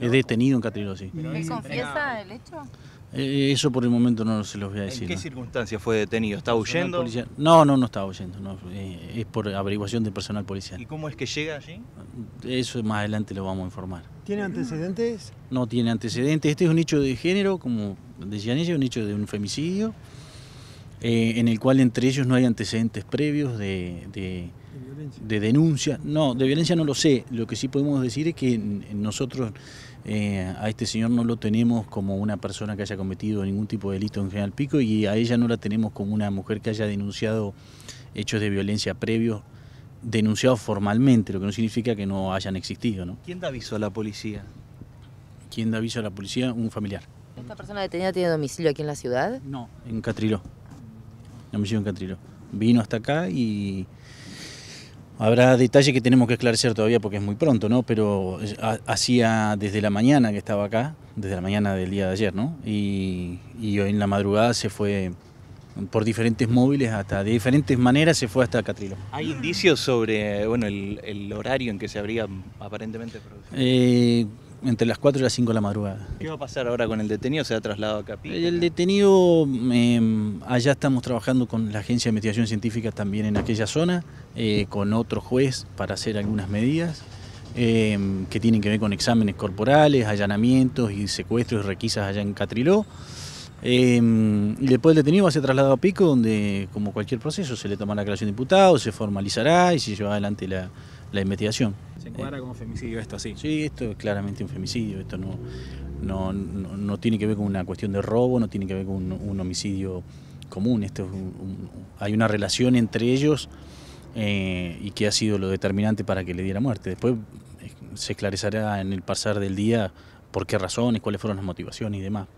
es detenido en Catrilo, sí. ¿Me confiesa el hecho? Eh, eso por el momento no se los voy a decir. ¿En qué circunstancia fue detenido? ¿Está huyendo? No, no, no está huyendo. Eh, es por averiguación del personal policial. ¿Y cómo es que llega allí? Eso más adelante lo vamos a informar. ¿Tiene antecedentes? No tiene antecedentes. Este es un hecho de género, como decían ellos, un hecho de un femicidio. Eh, en el cual entre ellos no hay antecedentes previos de, de, de, denuncia. No, de violencia no lo sé. Lo que sí podemos decir es que nosotros eh, a este señor no lo tenemos como una persona que haya cometido ningún tipo de delito en General Pico y a ella no la tenemos como una mujer que haya denunciado hechos de violencia previos denunciados formalmente, lo que no significa que no hayan existido. ¿no? ¿Quién da aviso a la policía? ¿Quién da aviso a la policía? Un familiar. ¿Esta persona detenida tiene domicilio aquí en la ciudad? No, en Catriló la misión Vino hasta acá y habrá detalles que tenemos que esclarecer todavía porque es muy pronto, ¿no? Pero eh, hacía desde la mañana que estaba acá, desde la mañana del día de ayer, ¿no? Y, hoy en la madrugada se fue por diferentes móviles, hasta de diferentes maneras se fue hasta Catrilo. ¿Hay indicios sobre bueno, el, horario en que se abría aparentemente producido? Eh, entre las 4 y las 5 de la madrugada. ¿Qué va a pasar ahora con el detenido? ¿Se ha trasladado a Capilla? El detenido, em, allá estamos trabajando con la Agencia de Investigación Científica también en aquella zona, eh, con otro juez para hacer algunas medidas em, que tienen que ver con exámenes corporales, allanamientos y secuestros y requisas allá en Catriló. Em, y después el detenido va a ser trasladado a Pico, donde, como cualquier proceso, se le tomará la declaración de imputado, se formalizará y se lleva adelante la investigación. Se encuadra como femicidio esto, así? Sí, esto es claramente un femicidio, esto no, no, tiene que ver con una cuestión de robo, no tiene que ver con un, homicidio común, esto hay una relación entre ellos eh, y que ha sido lo determinante para que le diera muerte. Después eh, se esclarecerá en el pasar del día por qué razones, cuáles fueron las motivaciones y demás.